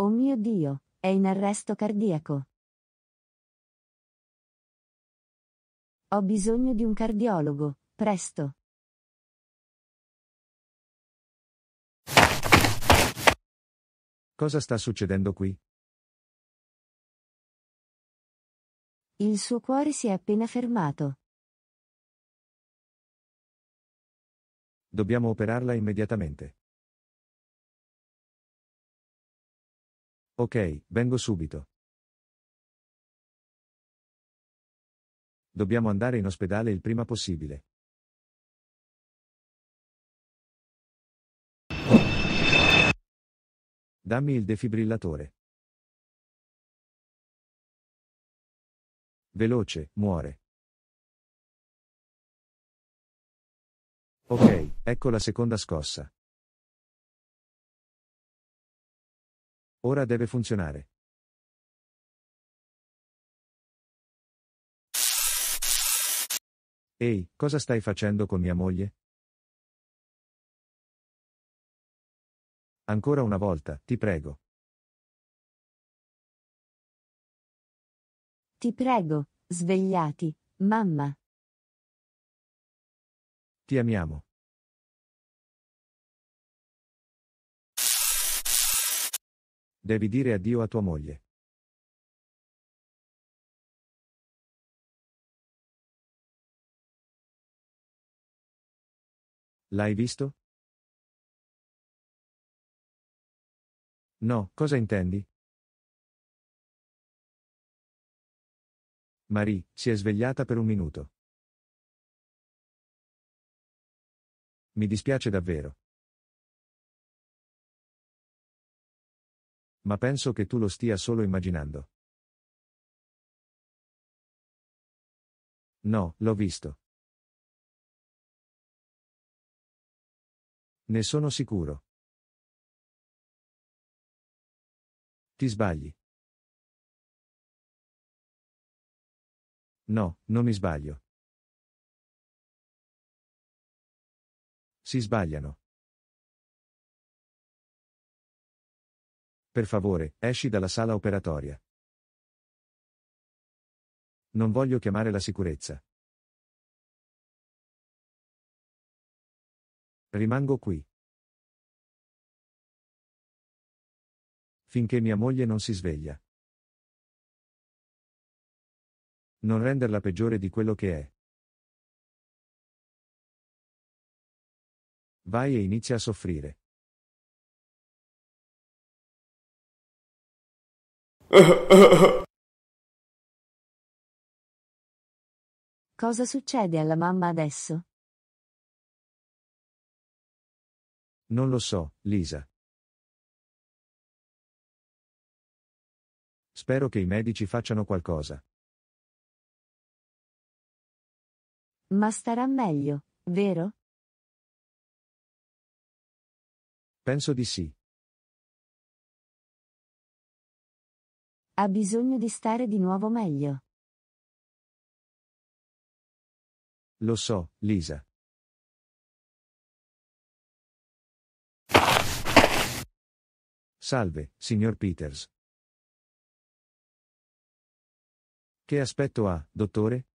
Oh mio Dio, è in arresto cardiaco. Ho bisogno di un cardiologo, presto. Cosa sta succedendo qui? Il suo cuore si è appena fermato. Dobbiamo operarla immediatamente. Ok, vengo subito. Dobbiamo andare in ospedale il prima possibile. Dammi il defibrillatore. Veloce, muore. Ok, ecco la seconda scossa. Ora deve funzionare. Ehi, cosa stai facendo con mia moglie? Ancora una volta, ti prego. Ti prego, svegliati, mamma. Ti amiamo. Devi dire addio a tua moglie. L'hai visto? No, cosa intendi? Marie si è svegliata per un minuto. Mi dispiace davvero. ma penso che tu lo stia solo immaginando. No, l'ho visto. Ne sono sicuro. Ti sbagli. No, non mi sbaglio. Si sbagliano. Per favore, esci dalla sala operatoria. Non voglio chiamare la sicurezza. Rimango qui. Finché mia moglie non si sveglia. Non renderla peggiore di quello che è. Vai e inizia a soffrire. Cosa succede alla mamma adesso? Non lo so, Lisa. Spero che i medici facciano qualcosa. Ma starà meglio, vero? Penso di sì. Ha bisogno di stare di nuovo meglio. Lo so, Lisa. Salve, signor Peters. Che aspetto ha, dottore?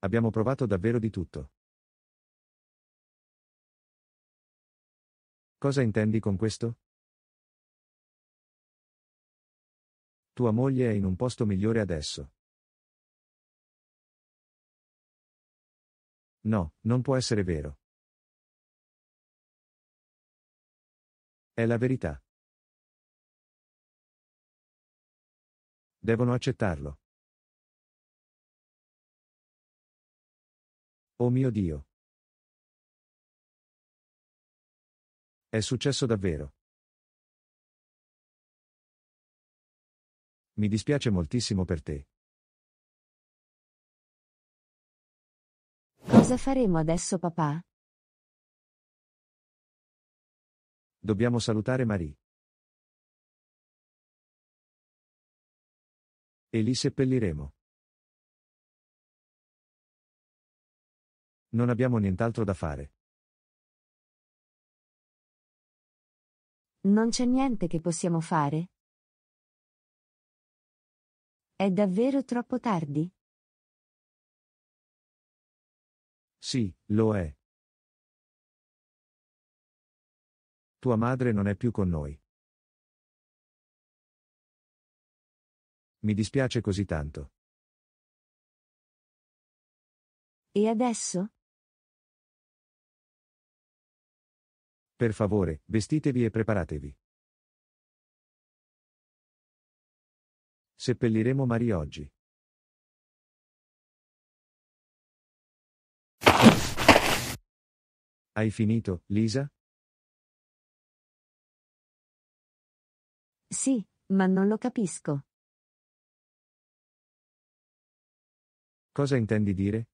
Abbiamo provato davvero di tutto. Cosa intendi con questo? Tua moglie è in un posto migliore adesso. No, non può essere vero. È la verità. Devono accettarlo. Oh mio Dio. È successo davvero. Mi dispiace moltissimo per te. Cosa faremo adesso papà? Dobbiamo salutare Marie. E li seppelliremo. Non abbiamo nient'altro da fare. Non c'è niente che possiamo fare? È davvero troppo tardi? Sì, lo è. Tua madre non è più con noi. Mi dispiace così tanto. E adesso? Per favore, vestitevi e preparatevi. Seppelliremo Mari oggi. Hai finito, Lisa? Sì, ma non lo capisco. Cosa intendi dire?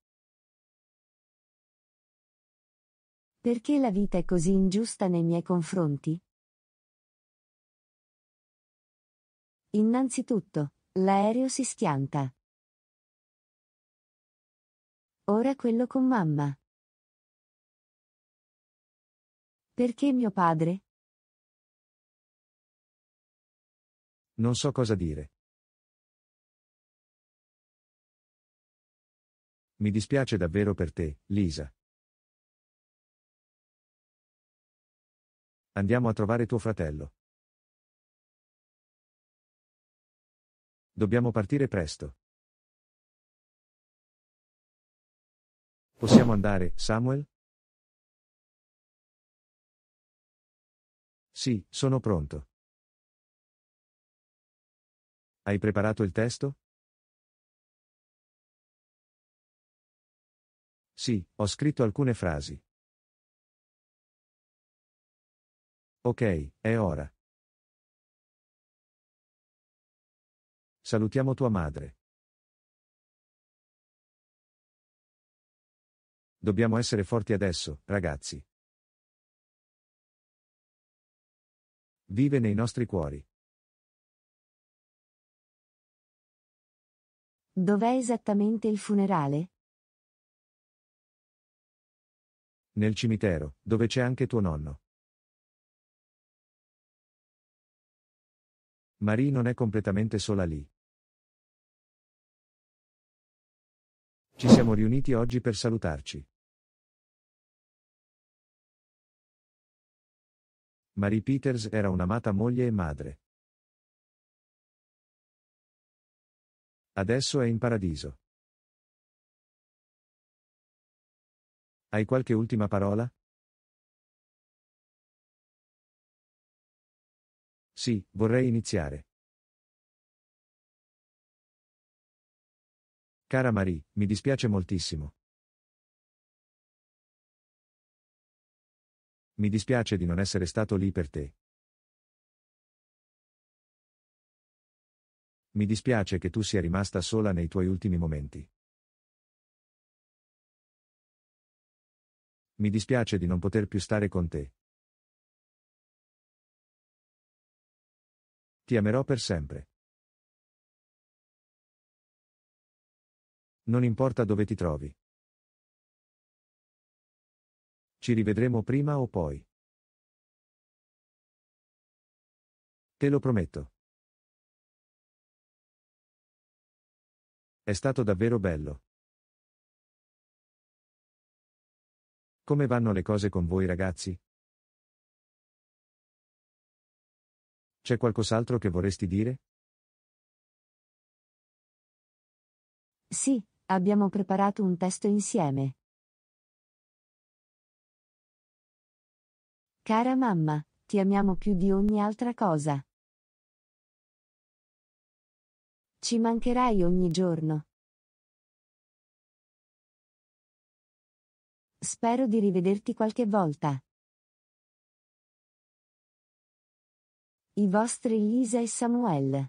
Perché la vita è così ingiusta nei miei confronti? Innanzitutto, L'aereo si schianta. Ora quello con mamma. Perché mio padre? Non so cosa dire. Mi dispiace davvero per te, Lisa. Andiamo a trovare tuo fratello. Dobbiamo partire presto. Possiamo andare, Samuel? Sì, sono pronto. Hai preparato il testo? Sì, ho scritto alcune frasi. Ok, è ora. Salutiamo tua madre. Dobbiamo essere forti adesso, ragazzi. Vive nei nostri cuori. Dov'è esattamente il funerale? Nel cimitero, dove c'è anche tuo nonno. Marie non è completamente sola lì. Ci siamo riuniti oggi per salutarci. Marie Peters era un'amata moglie e madre. Adesso è in paradiso. Hai qualche ultima parola? Sì, vorrei iniziare. Cara Marie, mi dispiace moltissimo. Mi dispiace di non essere stato lì per te. Mi dispiace che tu sia rimasta sola nei tuoi ultimi momenti. Mi dispiace di non poter più stare con te. Ti amerò per sempre. Non importa dove ti trovi. Ci rivedremo prima o poi. Te lo prometto. È stato davvero bello. Come vanno le cose con voi ragazzi? C'è qualcos'altro che vorresti dire? Sì, Abbiamo preparato un testo insieme. Cara mamma, ti amiamo più di ogni altra cosa. Ci mancherai ogni giorno. Spero di rivederti qualche volta. I vostri Lisa e Samuel.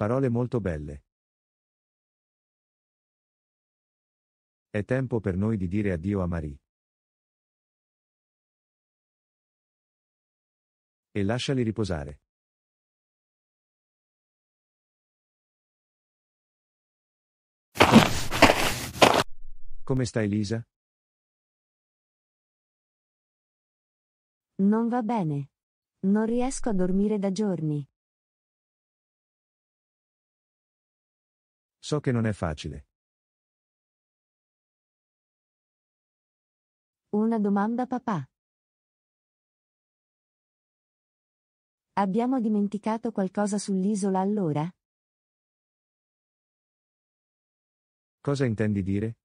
Parole molto belle. È tempo per noi di dire addio a Marie. E lasciali riposare. Come stai Lisa? Non va bene. Non riesco a dormire da giorni. So che non è facile. Una domanda papà. Abbiamo dimenticato qualcosa sull'isola allora? Cosa intendi dire?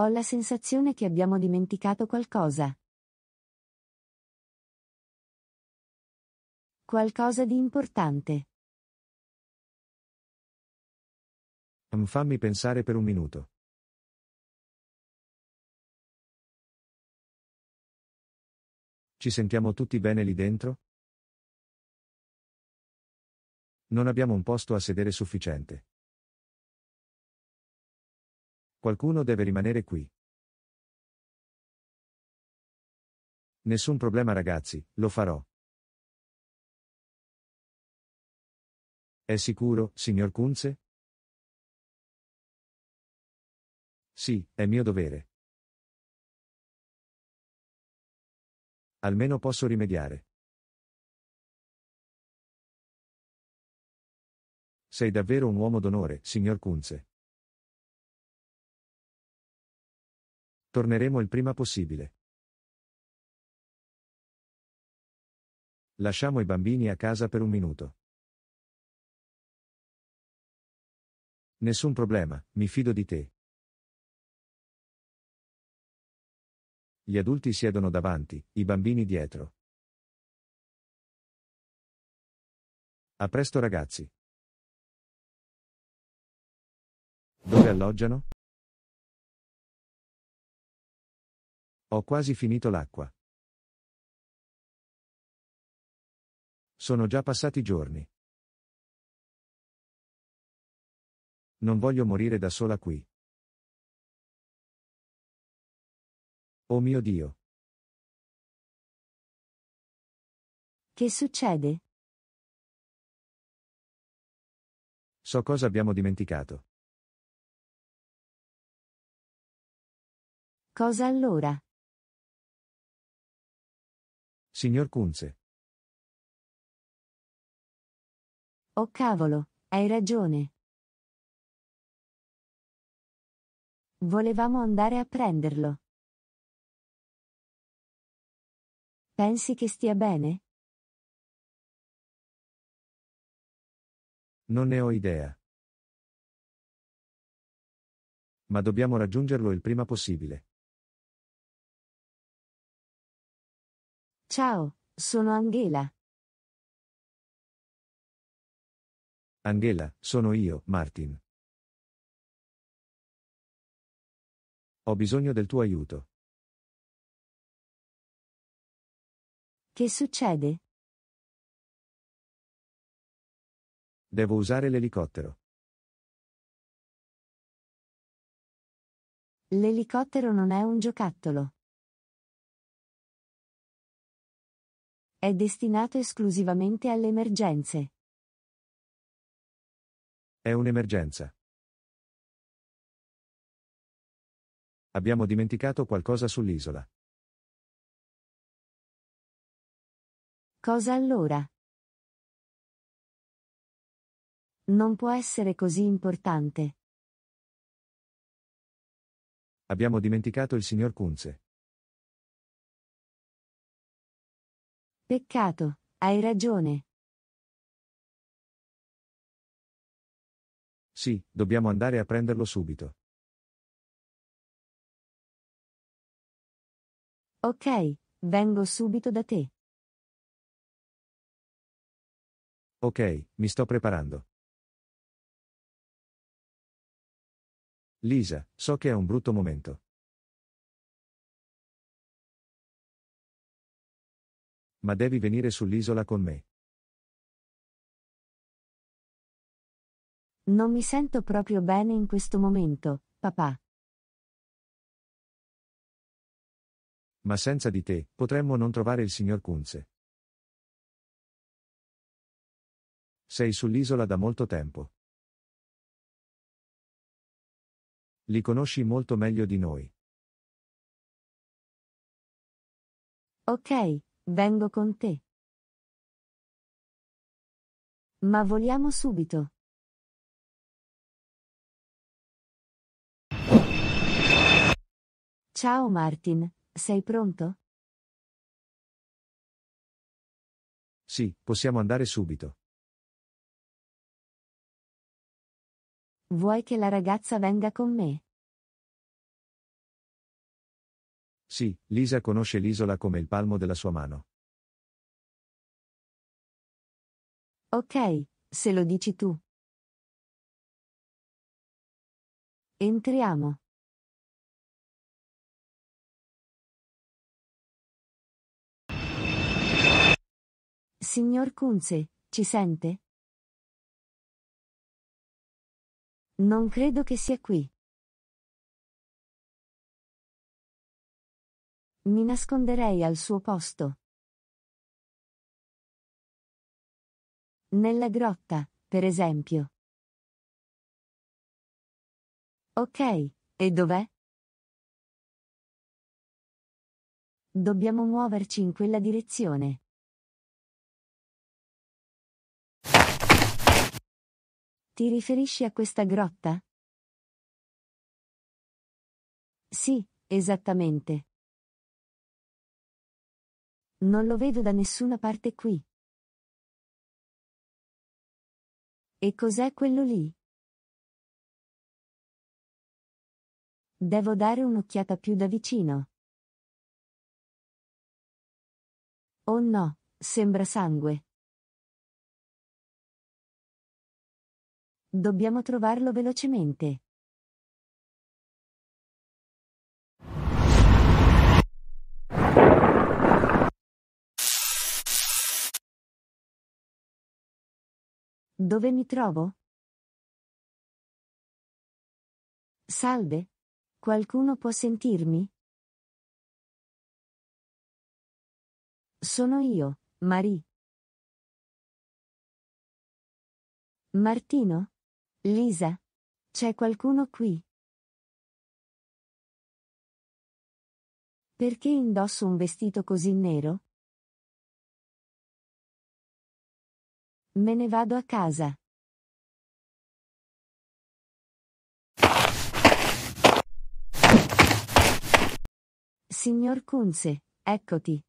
Ho la sensazione che abbiamo dimenticato qualcosa. Qualcosa di importante. Fammi pensare per un minuto. Ci sentiamo tutti bene lì dentro? Non abbiamo un posto a sedere sufficiente. Qualcuno deve rimanere qui. Nessun problema ragazzi, lo farò. È sicuro, signor Kunze? Sì, è mio dovere. Almeno posso rimediare. Sei davvero un uomo d'onore, signor Kunze. Torneremo il prima possibile. Lasciamo i bambini a casa per un minuto. Nessun problema, mi fido di te. Gli adulti siedono davanti, i bambini dietro. A presto ragazzi. Dove alloggiano? Ho quasi finito l'acqua. Sono già passati giorni. Non voglio morire da sola qui. Oh mio Dio. Che succede? So cosa abbiamo dimenticato. Cosa allora? Signor Kunze. Oh cavolo, hai ragione. Volevamo andare a prenderlo. Pensi che stia bene? Non ne ho idea. Ma dobbiamo raggiungerlo il prima possibile. Ciao, sono Angela. Angela, sono io, Martin. Ho bisogno del tuo aiuto. Che succede? Devo usare l'elicottero. L'elicottero non è un giocattolo. È destinato esclusivamente alle emergenze. È un'emergenza. Abbiamo dimenticato qualcosa sull'isola. Cosa allora? Non può essere così importante. Abbiamo dimenticato il signor Kunze. Peccato, hai ragione. Sì, dobbiamo andare a prenderlo subito. Ok, vengo subito da te. Ok, mi sto preparando. Lisa, so che è un brutto momento. Ma devi venire sull'isola con me. Non mi sento proprio bene in questo momento, papà. Ma senza di te, potremmo non trovare il signor Kunze. Sei sull'isola da molto tempo. Li conosci molto meglio di noi. Ok, vengo con te. Ma voliamo subito. Ciao Martin, sei pronto? Sì, possiamo andare subito. Vuoi che la ragazza venga con me? Sì, Lisa conosce l'isola come il palmo della sua mano. Ok, se lo dici tu. Entriamo. Signor Kunze, ci sente? Non credo che sia qui. Mi nasconderei al suo posto. Nella grotta, per esempio. Ok, e dov'è? Dobbiamo muoverci in quella direzione. Ti riferisci a questa grotta? Sì, esattamente. Non lo vedo da nessuna parte qui. E cos'è quello lì? Devo dare un'occhiata più da vicino. Oh no, sembra sangue. Dobbiamo trovarlo velocemente. Dove mi trovo? Salve. Qualcuno può sentirmi? Sono io, Marie. Martino? Lisa. C'è qualcuno qui? Perché indosso un vestito così nero? Me ne vado a casa. Signor Kunze, eccoti.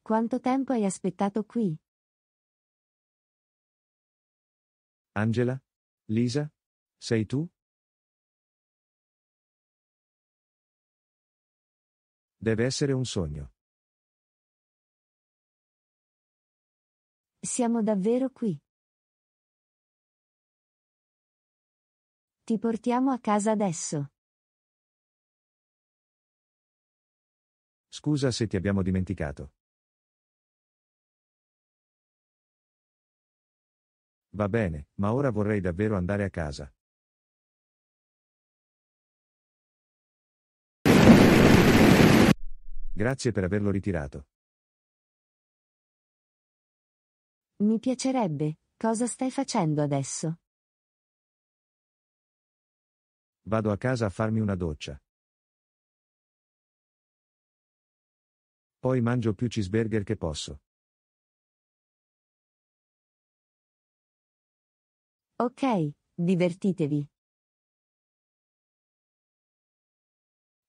Quanto tempo hai aspettato qui? Angela? Lisa? Sei tu? Deve essere un sogno. Siamo davvero qui. Ti portiamo a casa adesso. Scusa se ti abbiamo dimenticato. Va bene, ma ora vorrei davvero andare a casa. Grazie per averlo ritirato. Mi piacerebbe, cosa stai facendo adesso? Vado a casa a farmi una doccia. Poi mangio più cheeseburger che posso. Ok, divertitevi.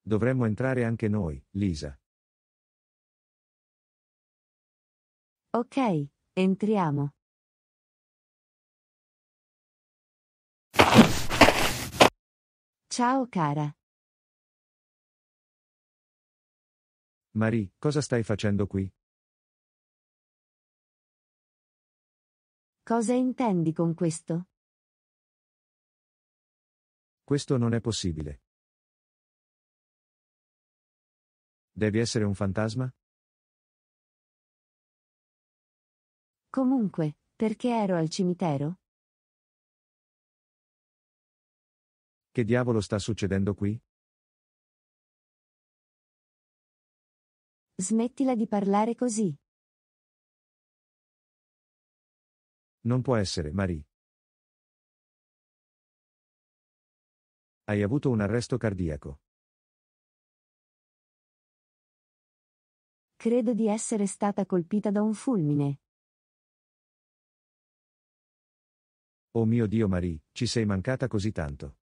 Dovremmo entrare anche noi, Lisa. Ok, entriamo. Ciao cara. Marie, cosa stai facendo qui? Cosa intendi con questo? Questo non è possibile. Devi essere un fantasma? Comunque, perché ero al cimitero? Che diavolo sta succedendo qui? Smettila di parlare così. Non può essere, Marie. Hai avuto un arresto cardiaco. Credo di essere stata colpita da un fulmine. Oh mio Dio Marie, ci sei mancata così tanto.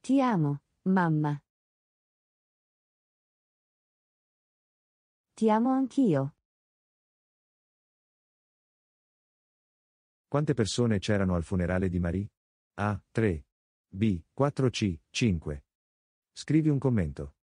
Ti amo, mamma. Ti amo anch'io. Quante persone c'erano al funerale di Marie? A. 3. B. 4 C. 5. Scrivi un commento.